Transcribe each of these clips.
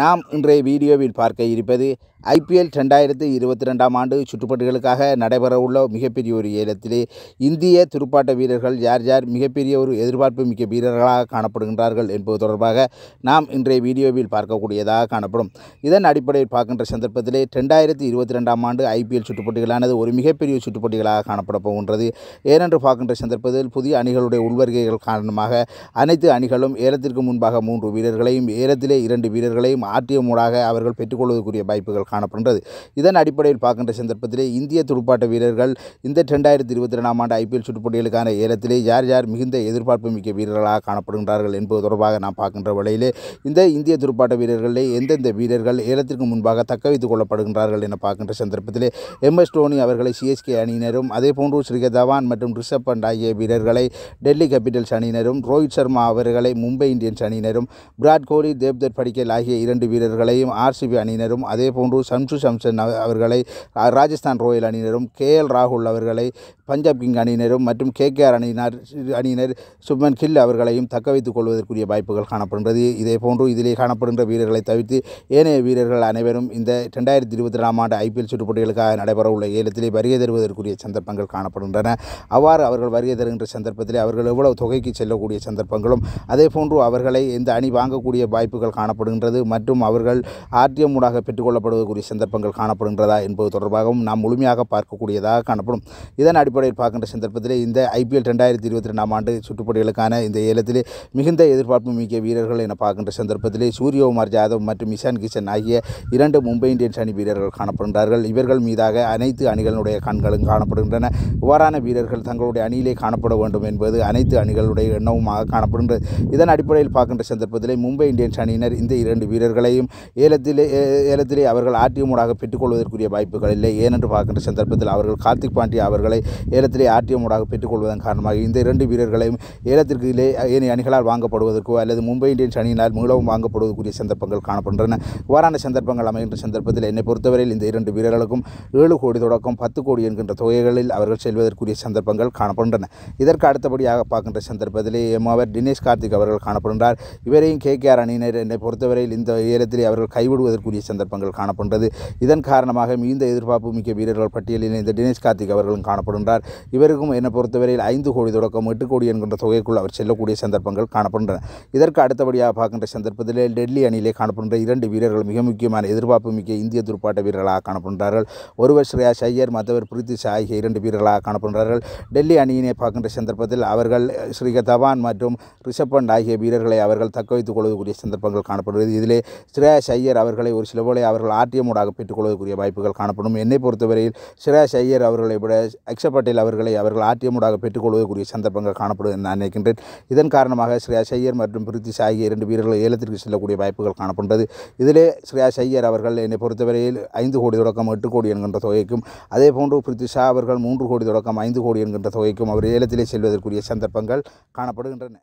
நாம் இன்றைய வீடியோவில் பார்க்க இருப்பது ஐபிஎல் ரெண்டாயிரத்தி இருபத்தி ரெண்டாம் ஆண்டு சுற்றுப்பட்டுகளுக்காக நடைபெறவுள்ள மிகப்பெரிய ஒரு ஏலத்திலே இந்திய துடுப்பாட்ட வீரர்கள் யார் யார் மிகப்பெரிய ஒரு எதிர்பார்ப்பு மிக்க வீரர்களாக காணப்படுகின்றார்கள் என்பது தொடர்பாக நாம் இன்றைய வீடியோவில் பார்க்கக்கூடியதாக காணப்படும் இதன் அடிப்படையில் பார்க்கின்ற சந்தர்ப்பத்திலே ரெண்டாயிரத்தி இருபத்தி ரெண்டாம் ஆண்டு ஐபிஎல் சுற்றுப்பாட்டுகளானது ஒரு மிகப்பெரிய சுற்றுப்பாட்டுகளாக காணப்பட போகின்றது ஏனென்று பார்க்கின்ற சந்தர்ப்பத்தில் புதிய அணிகளுடைய உள்வருகைகள் காரணமாக அனைத்து அணிகளும் ஏலத்திற்கு முன்பாக மூன்று வீரர்களையும் ஏலத்திலே இரண்டு வீரர்களையும் பதவிகளையும் ஆர்டிஎம் மூடாக அவர்கள் பெற்றுக்கொள்வதற்குரிய வாய்ப்புகள் காணப்படுகிறது இதன் அடிப்படையில் பார்க்கின்ற சந்தர்ப்பத்திலே இந்திய துடுப்பாட்ட வீரர்கள் இந்த ரெண்டாயிரத்தி இருபத்தி ரெண்டாம் ஆண்டு ஐபிஎல் சுற்றுப்போட்டிகளுக்கான ஏலத்திலே யார் யார் மிகுந்த எதிர்பார்ப்பு மிக்க வீரர்களாக காணப்படுகின்றார்கள் என்பது தொடர்பாக நாம் பார்க்கின்ற வேளையிலே இந்த இந்திய துடுப்பாட்ட வீரர்களே எந்தெந்த வீரர்கள் ஏலத்திற்கு முன்பாக தக்க வைத்துக் கொள்ளப்படுகின்றார்கள் என பார்க்கின்ற சந்தர்ப்பத்திலே எம் எஸ் டோனி அவர்களை சிஎஸ்கே அணியினரும் அதேபோன்று ஸ்ரீக தவான் மற்றும் ரிஷப் பண்ட் ஆகிய வீரர்களை டெல்லி கேபிட்டல்ஸ் அணியினரும் ரோஹித் சர்மா அவர்களை மும்பை இந்தியன்ஸ் அணியினரும் விராட் கோலி தேவ்தர் படிக்கல் ஆகிய இரண்டு வீரர்களையும் ஆர்சிபி அணியினரும் அதேபோன்று சம்சு சம்சன் அவர்களை ராஜஸ்தான் ராயல் அணியினரும் கே எல் ராகுல் அவர்களை பஞ்சாப் கிங் அணியினரும் மற்றும் கேகேஆர் அணியினர் அணியினர் சுப்மன் கில் அவர்களையும் தக்க வைத்துக் கொள்வதற்குரிய வாய்ப்புகள் காணப்படுகிறது இதே போன்று இதிலே காணப்படுகின்ற வீரர்களை தவிர்த்து ஏனைய வீரர்கள் அனைவரும் இந்த ரெண்டாயிரத்தி இருபத்தி நாலாம் ஆண்டு ஐபிஎல் சுற்றுப்போட்டிகளுக்காக நடைபெறவுள்ள ஏலத்திலே வருகை தருவதற்குரிய சந்தர்ப்பங்கள் காணப்படுகின்றன அவ்வாறு அவர்கள் வருகை தருகின்ற சந்தர்ப்பத்திலே அவர்கள் எவ்வளவு தொகைக்கு செல்லக்கூடிய சந்தர்ப்பங்களும் அதே போன்று அவர்களை இந்த அணி வாங்கக்கூடிய வாய்ப்புகள் காணப்படுகின்றது மற்றும் அவர்கள் ஆர்டிஎம் ஊடாக பெற்றுக்கொள்ளப்படுவதற்குரிய சந்தர்ப்பங்கள் காணப்படுகின்றதா என்பது தொடர்பாகவும் நாம் முழுமையாக பார்க்கக்கூடியதாக காணப்படும் இதன் அடிப்படையில் பார்க்கின்ற சந்தர்ப்பத்தில் இந்த ஐபிஎல் ரெண்டாயிரத்தி இருபத்தி ரெண்டாம் ஆண்டு சுற்றுப்போட்டிகளுக்கான இந்த ஏலத்தில் மிகுந்த எதிர்பார்ப்பு மிக்க வீரர்கள் என பார்க்கின்ற சந்தர்ப்பத்தில் சூரியகுமார் ஜாதவ் மற்றும் இஷான் கிஷன் ஆகிய இரண்டு மும்பை இந்தியன்ஸ் அணி வீரர்கள் காணப்படுகிறார்கள் இவர்கள் மீதாக அனைத்து அணிகளுடைய கண்களும் காணப்படுகின்றன இவ்வாறான வீரர்கள் தங்களுடைய அணியிலே காணப்பட வேண்டும் என்பது அனைத்து அணிகளுடைய எண்ணவுமாக காணப்படுகின்றது இதன் அடிப்படையில் பார்க்கின்ற சந்தர்ப்பத்தில் மும்பை இந்தியன்ஸ் அணியினர் இந்த இரண்டு வீரர்களையும் ஏலத்திலே ஏலத்திலே அவர்கள் ஆர்டிஎம் ஊடாக பெற்றுக்கொள்வதற்குரிய வாய்ப்புகள் இல்லை ஏனென்று பார்க்கின்ற சந்தர்ப்பத்தில் அவர்கள் கார்த்திக் பாண்டியா அவர்களை ஏலத்திலே ஊடாக பெற்றுக்கொள்வதன் காரணமாக இந்த இரண்டு வீரர்களையும் ஏலத்திற்கு ஏனைய அணிகளால் வாங்கப்படுவதற்கோ அல்லது மும்பை இந்தியன்ஸ் அணியினால் மூலம் வாங்கப்படுவதற்குரிய சந்தர்ப்பங்கள் காணப்படுகின்றன இவ்வாறான சந்தர்ப்பங்கள் அமைகின்ற சந்தர்ப்பத்தில் என்னை பொறுத்தவரையில் இந்த இரண்டு வீரர்களுக்கும் ஏழு கோடி தொடக்கம் பத்து கோடி என்கின்ற தொகைகளில் அவர்கள் செல்வதற்குரிய சந்தர்ப்பங்கள் காணப்படுகின்றன இதற்கு அடுத்தபடியாக பார்க்கின்ற சந்தர்ப்பத்திலே எம்மாவர் தினேஷ் கார்த்திக் அவர்கள் காணப்படுகின்றார் இவரையும் கே கேஆர் அணியினர் என்னை பொறுத்தவரையில் இந்த ஏலத்திலே அவர்கள் கைவிடுவதற்குரிய சந்தர்ப்பங்கள் காணப்படுகிறது இதன் காரணமாக மிகுந்த எதிர்பார்ப்பு மிக்க வீரர்கள் பட்டியலில் இந்த தினேஷ் கார்த்திக் அவர்களும் காணப்படுகின்றார் சென்றிருக்கிறார் இவருக்கும் என்னை பொறுத்தவரையில் ஐந்து கோடி தொடக்கம் எட்டு கோடி என்கின்ற தொகைக்குள் அவர் செல்லக்கூடிய சந்தர்ப்பங்கள் காணப்படுகின்றன இதற்கு அடுத்தபடியாக பார்க்கின்ற சந்தர்ப்பத்திலே டெல்லி அணியிலே காணப்படுகின்ற இரண்டு வீரர்கள் மிக முக்கியமான எதிர்பார்ப்பு மிக்க இந்திய துருப்பாட்ட வீரர்களாக காணப்படுகிறார்கள் ஒருவர் ஸ்ரேயா ஐயர் மற்றவர் பிரித்தி ஷா ஆகிய இரண்டு வீரர்களாக காணப்படுகிறார்கள் டெல்லி அணியினை பார்க்கின்ற சந்தர்ப்பத்தில் அவர்கள் ஸ்ரீக தவான் மற்றும் ரிஷப் பண்ட் ஆகிய வீரர்களை அவர்கள் தக்க வைத்துக் கொள்வதற்குரிய சந்தர்ப்பங்கள் காணப்படுகிறது இதிலே ஸ்ரேயா ஐயர் அவர்களை ஒரு சில போல அவர்கள் ஆர்டிஎம் ஊடாக பெற்றுக்கொள்வதற்குரிய வாய்ப்புகள் காணப்படும் என்னை பொறுத்தவரையில் ஸ்ரேயா ஐயர் அவர்களை விட அக்ஷபட் பட்டேல் அவர்களை அவர்கள் ஆர்டிஎம்முடாக பெற்றுக்கொள்வதற்குரிய சந்தர்ப்பங்கள் காணப்படும் என நான் நினைக்கின்றேன் இதன் காரணமாக ஸ்ரேயா ஐயர் மற்றும் பிரித்தி ஆகிய இரண்டு வீரர்கள் ஏலத்திற்கு செல்லக்கூடிய வாய்ப்புகள் காணப்படுகிறது இதிலே ஸ்ரேயா ஐயர் அவர்கள் என்னை பொறுத்தவரையில் ஐந்து கோடி தொடக்கம் எட்டு கோடி என்கின்ற தொகைக்கும் அதே போன்று பிரித்திஷா அவர்கள் மூன்று கோடி தொடக்கம் ஐந்து கோடி என்கின்ற தொகைக்கும் அவர் ஏலத்திலே செல்வதற்குரிய சந்தர்ப்பங்கள் காணப்படுகின்றன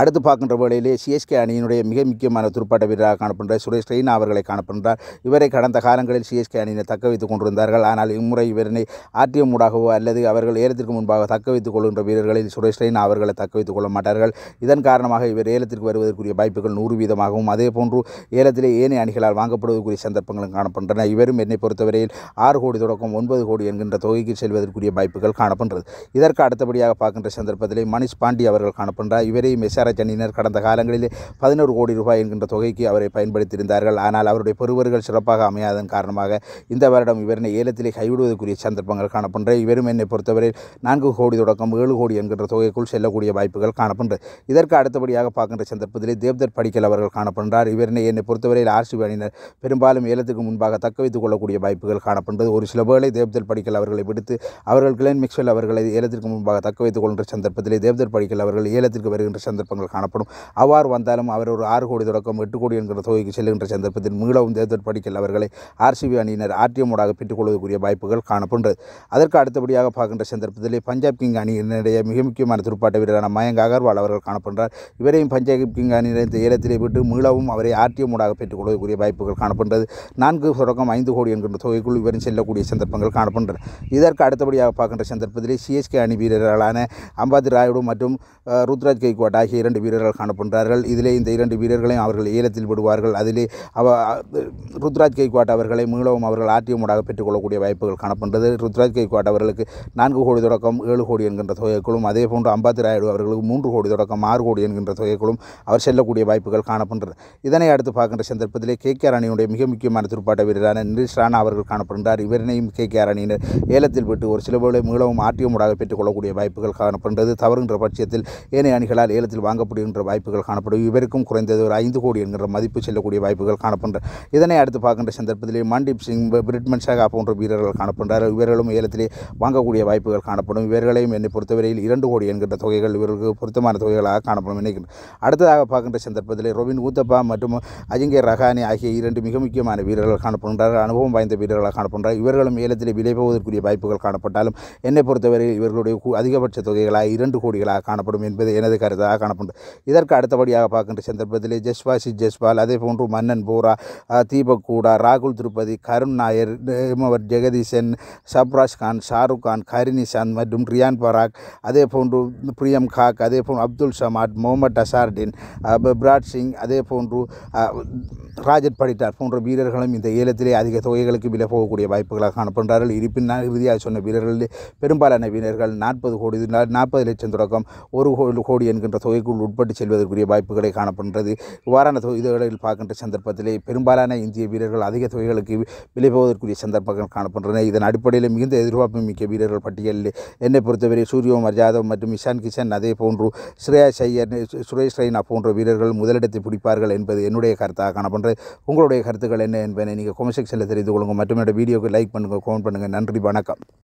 அடுத்து பார்க்கின்ற வேளையிலே சிஎஸ்கே அணியினுடைய மிக முக்கியமான துடுப்பாட்ட வீரராக காணப்படுகிறார் சுரேஷ் ரெய்னா அவர்களை காணப்படுகிறார் இவரை கடந்த காலங்களில் சிஎஸ்கே அணியினை தக்க வைத்துக் கொண்டிருந்தார்கள் ஆனால் இம்முறை இவரினை ஆர்டிஎம் ஊடாகவோ அல்லது அவர்கள் ஏலத்திற்கு முன்பாக தக்க வைத்துக் கொள்கின்ற வீரர்களில் சுரேஷ் ரெய்னா அவர்களை தக்க வைத்துக் கொள்ள மாட்டார்கள் இதன் காரணமாக இவர் ஏலத்திற்கு வருவதற்குரிய வாய்ப்புகள் நூறு வீதமாகவும் அதே போன்று ஏலத்திலே ஏனைய அணிகளால் வாங்கப்படுவதற்குரிய சந்தர்ப்பங்களும் காணப்படுகின்றன இவரும் என்னை பொறுத்தவரையில் ஆறு கோடி தொடக்கம் ஒன்பது கோடி என்கின்ற தொகைக்கு செல்வதற்குரிய வாய்ப்புகள் காணப்படுகிறது இதற்கு அடுத்தபடியாக பார்க்கின்ற சந்தர்ப்பத்திலே மணிஷ் பாண்டி அவர்கள் காணப்படுகிறார் இவரையும் எஸ் விசாரச்சணியினர் கடந்த காலங்களில் பதினோரு கோடி ரூபாய் என்கின்ற தொகைக்கு அவரை பயன்படுத்தியிருந்தார்கள் ஆனால் அவருடைய பெறுவர்கள் சிறப்பாக அமையாதன் காரணமாக இந்த வருடம் இவரினை ஏலத்திலே கைவிடுவதற்குரிய சந்தர்ப்பங்கள் காணப்படுகிற இவரும் என்னை பொறுத்தவரை நான்கு கோடி தொடக்கம் ஏழு கோடி என்கின்ற தொகைக்குள் செல்லக்கூடிய வாய்ப்புகள் காணப்பன்று இதற்கு அடுத்தபடியாக பார்க்கின்ற சந்தர்ப்பத்திலே தேவ்தர் படிக்கல் அவர்கள் காணப்படுகிறார் இவரினை என்னை பொறுத்தவரையில் ஆர்சி அணியினர் பெரும்பாலும் ஏலத்துக்கு முன்பாக தக்க வைத்துக் கொள்ளக்கூடிய வாய்ப்புகள் காணப்படுகிறது ஒரு சில வேளை தேவ்தர் படிக்கல் அவர்களை விடுத்து அவர்கள் கிளேன் மிக்சல் அவர்களை ஏலத்திற்கு முன்பாக தக்க வைத்துக் கொள்கின்ற சந்தர்ப்பத்திலே தேவ்தர் படிக்கல் அவர்கள் ஏலத்திற்கு வருகின்ற சந்தர்ப்பம் சந்தர்ப்பங்கள் காணப்படும் அவ்வாறு வந்தாலும் அவர் ஒரு ஆறு கோடி தொடக்கம் எட்டு கோடி என்கிற தொகைக்கு செல்கின்ற சந்தர்ப்பத்தில் மீளவும் தேர்தல் படிக்கல் அவர்களை ஆர்சிபி அணியினர் ஆர்டிஎம் ஊடாக பெற்றுக்கொள்வதற்குரிய வாய்ப்புகள் காணப்படுகிறது அதற்கு அடுத்தபடியாக பார்க்கின்ற சந்தர்ப்பத்தில் பஞ்சாப் கிங் அணியினருடைய மிக முக்கியமான துடுப்பாட்ட வீரரான மயங்க் அகர்வால் அவர்கள் காணப்படுகிறார் இவரையும் பஞ்சாப் கிங் அணியினர் ஏலத்திலே விட்டு மீளவும் அவரை ஆர்டிஎம் ஊடாக பெற்றுக்கொள்வதற்குரிய வாய்ப்புகள் காணப்படுகிறது நான்கு தொடக்கம் ஐந்து கோடி என்கின்ற தொகைக்குள் இவரும் செல்லக்கூடிய சந்தர்ப்பங்கள் காணப்படுகிறது இதற்கு அடுத்தபடியாக பார்க்கின்ற சந்தர்ப்பத்தில் சிஎஸ்கே அணி வீரர்களான அம்பாதி ராயுடு மற்றும் ருத்ராஜ் கைகோட் ஆகிய இரண்டு வீரர்கள் காணப்படுகிறார்கள் இதிலே இந்த இரண்டு வீரர்களையும் அவர்கள் ஏலத்தில் விடுவார்கள் அதிலே அவ ருத்ராஜ் கெய்க்வாட் அவர்களை மீளவும் அவர்கள் மூடாக பெற்றுக்கொள்ளக்கூடிய வாய்ப்புகள் காணப்படுகிறது ருத்ராஜ் கெய்க்வாட் அவர்களுக்கு நான்கு கோடி தொடக்கம் ஏழு கோடி என்கின்ற தொகைகளும் அதே போன்று அம்பாத்தி ராயுடு அவர்களுக்கு மூன்று கோடி தொடக்கம் ஆறு கோடி என்கின்ற தொகைகளும் அவர் செல்லக்கூடிய வாய்ப்புகள் காணப்படுகிறது இதனை அடுத்து பார்க்கின்ற சந்தர்ப்பத்திலே கே கே அணியுடைய மிக முக்கியமான துருப்பாட்ட வீரரான நிரிஷ் ராணா அவர்கள் காணப்படுகிறார் இவரினையும் கே கே அணியினர் ஏலத்தில் விட்டு ஒரு சில வேளை மீளவும் மூடாக பெற்றுக்கொள்ளக்கூடிய வாய்ப்புகள் காணப்படுகிறது தவறுகின்ற பட்சத்தில் ஏனைய அணிகளால் ஏலத்தில் வாங்கப்படுகின்ற வாய்ப்புகள் காணப்படும் இவருக்கும் குறைந்தது ஒரு ஐந்து கோடி என்கிற மதிப்பு செல்லக்கூடிய வாய்ப்புகள் காணப்படுகின்ற இதனை அடுத்து பார்க்கின்ற சந்தர்ப்பத்திலே மன்டீப் சிங் பிரிட்மன் ஷாகா போன்ற வீரர்கள் காணப்படுகிறார் இவர்களும் ஏலத்திலே வாங்கக்கூடிய வாய்ப்புகள் காணப்படும் இவர்களையும் என்னை பொறுத்தவரையில் இரண்டு கோடி என்கின்ற தொகைகள் இவர்களுக்கு பொருத்தமான தொகைகளாக காணப்படும் நினைக்கிறேன் அடுத்ததாக பார்க்கின்ற சந்தர்ப்பத்திலே ரொபின் ஊத்தப்பா மற்றும் அஜிங்கே ரஹானி ஆகிய இரண்டு மிக முக்கியமான வீரர்கள் காணப்படுகின்றார்கள் அனுபவம் வாய்ந்த வீரர்களாக காணப்படுகிறார் இவர்களும் ஏலத்திலே விலை போவதற்குரிய வாய்ப்புகள் காணப்பட்டாலும் என்னை பொறுத்தவரையில் இவர்களுடைய அதிகபட்ச தொகைகளாக இரண்டு கோடிகளாக காணப்படும் என்பது எனது கருத்தாக காணப்படும் போன்ற இதற்கு அடுத்தபடியாக பார்க்கின்ற சந்தர்ப்பத்திலே ஜஸ்வாசி ஜஸ்வால் அதே போன்று மன்னன் போரா தீபக் கூடா ராகுல் திருப்பதி கருண் நாயர் ஹிமவர் ஜெகதீசன் சப்ராஜ் கான் ஷாருக் கான் கரினி சந்த் மற்றும் ரியான் பராக் அதே போன்று பிரியம் காக் அதே போன்று அப்துல் சமாட் முகமட் அசார்டின் பிராட் சிங் அதே போன்று ராஜத் படிட்டார் போன்ற வீரர்களும் இந்த ஏலத்திலே அதிக தொகைகளுக்கு விலை போகக்கூடிய வாய்ப்புகளாக காணப்படுகிறார்கள் இருப்பின் நான் இறுதியாக சொன்ன வீரர்களில் பெரும்பாலான வீரர்கள் நாற்பது கோடி நாற்பது லட்சம் தொடக்கம் ஒரு கோடி என்கின்ற தொகை இதற்குள் உட்பட்டு செல்வதற்குரிய வாய்ப்புகளை காணப்படுகிறது இவ்வாறான தொகுதிகளில் பார்க்கின்ற சந்தர்ப்பத்திலே பெரும்பாலான இந்திய வீரர்கள் அதிக தொகைகளுக்கு விலை போவதற்குரிய சந்தர்ப்பங்கள் காணப்படுகின்றன இதன் அடிப்படையில் மிகுந்த எதிர்பார்ப்பு மிக்க வீரர்கள் பட்டியலில் என்னை பொறுத்தவரை சூரியகுமார் ஜாதவ் மற்றும் இஷான் கிஷன் அதே போன்று ஸ்ரேயா சையர் சுரேஷ் ரெய்னா போன்ற வீரர்கள் முதலிடத்தை பிடிப்பார்கள் என்பது என்னுடைய கருத்தாக காணப்படுறது உங்களுடைய கருத்துக்கள் என்ன என்பதை நீங்கள் கொமசெக்ஷனில் தெரிந்து கொள்ளுங்கள் மற்றும் என்னோடய வீடியோக்கு லைக் பண்ணுங்கள் கமெண்ட் பண்ணுங்கள் நன்றி வணக்கம்